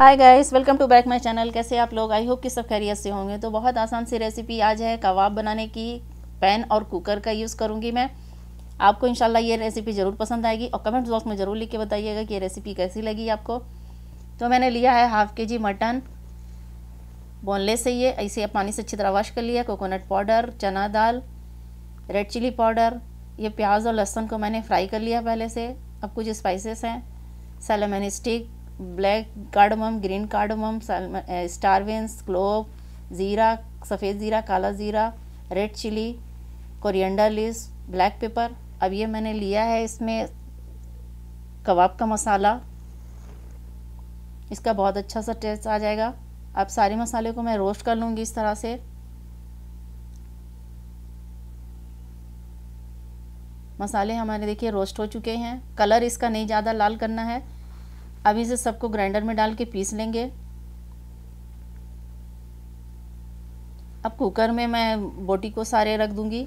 hi guys welcome to back my channel कैसे आप लोग आई होप कि सब खैरियत से होंगे तो बहुत आसान सी रेसिपी आज है कबाब बनाने की पैन और कुकर का यूज़ करूँगी मैं आपको इनशाला ये रेसिपी ज़रूर पसंद आएगी और कमेंट बॉक्स में ज़रूर लिख के बताइएगा कि ये रेसिपी कैसी लगी आपको तो मैंने लिया है हाफ़ के जी मटन बोनलेस से ये आप पानी से अच्छी तरह वॉश कर लिया कोकोनट पाउडर चना दाल रेड चिली पाउडर ये प्याज और लहसुन को मैंने फ्राई कर लिया पहले से अब कुछ स्पाइसेस हैं cinnamon stick black cardamom green cardamom star anise clove ज़ीरा सफ़ेद ज़ीरा काला ज़ीरा red chilli coriander leaves black pepper अब ये मैंने लिया है इसमें कबाब का मसाला इसका बहुत अच्छा सा टेस्ट आ जाएगा अब सारे मसाले को मैं रोस्ट कर लूँगी इस तरह से मसाले हमारे देखिए रोस्ट हो चुके हैं कलर इसका नहीं ज़्यादा लाल करना है अब इसे सबको ग्राइंडर में डाल के पीस लेंगे अब कुकर में मैं बोटी को सारे रख दूंगी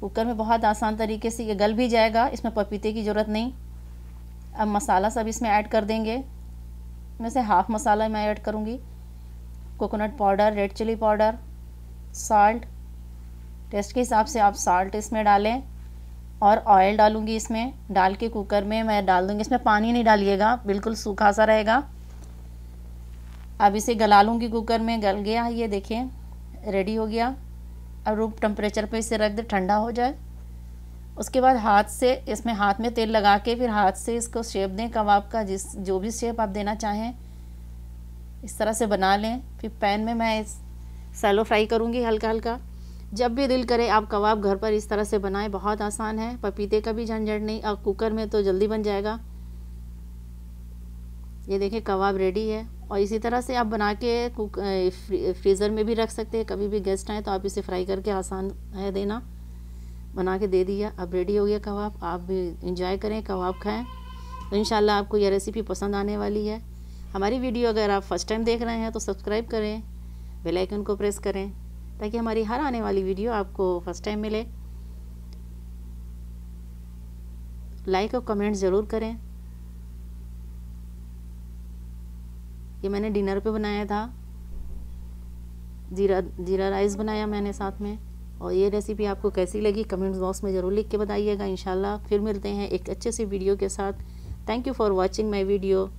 कुकर में बहुत आसान तरीके से ये गल भी जाएगा इसमें पपीते की ज़रूरत नहीं अब मसाला सब इसमें ऐड कर देंगे मैं से हाफ़ मसाला मैं ऐड करूँगी coconut powder red chilli powder salt taste के हिसाब से आप साल्ट इसमें डालें और ऑयल डालूंगी इसमें डाल के कुकर में मैं डाल दूंगी इसमें पानी नहीं डालिएगा बिल्कुल सूखा सा रहेगा अब इसे गला लूँगी कुकर में गल गया ये देखिए रेडी हो गया अब रूम टेम्परेचर पे इसे रख दे ठंडा हो जाए उसके बाद हाथ से इसमें हाथ में तेल लगा के फिर हाथ से इसको शेप दें कबाब का जिस जो भी शेप आप देना चाहें इस तरह से बना लें फिर पैन में मैं सैलो फ्राई करूँगी हल्का हल्का जब भी दिल करे आप कबाब घर पर इस तरह से बनाएं बहुत आसान है पपीते का भी झंझट नहीं और कुकर में तो जल्दी बन जाएगा ये देखें कबाब रेडी है और इसी तरह से आप बना के कुक फ्रीज़र में भी रख सकते हैं कभी भी गेस्ट आए तो आप इसे फ्राई करके आसान है देना बना के दे दिया अब रेडी हो गया कबाब आप भी इंजॉय करें कबाब खाएँ तो इन आपको यह रेसिपी पसंद आने वाली है हमारी वीडियो अगर आप फर्स्ट टाइम देख रहे हैं तो सब्सक्राइब करें बेलाइकन को प्रेस करें ताकि हमारी हर आने वाली वीडियो आपको फर्स्ट टाइम मिले लाइक और कमेंट ज़रूर करें ये मैंने डिनर पे बनाया था जीरा जीरा राइस बनाया मैंने साथ में और ये रेसिपी आपको कैसी लगी कमेंट्स बॉक्स में ज़रूर लिख के बताइएगा इन फिर मिलते हैं एक अच्छे से वीडियो के साथ thank you for watching my video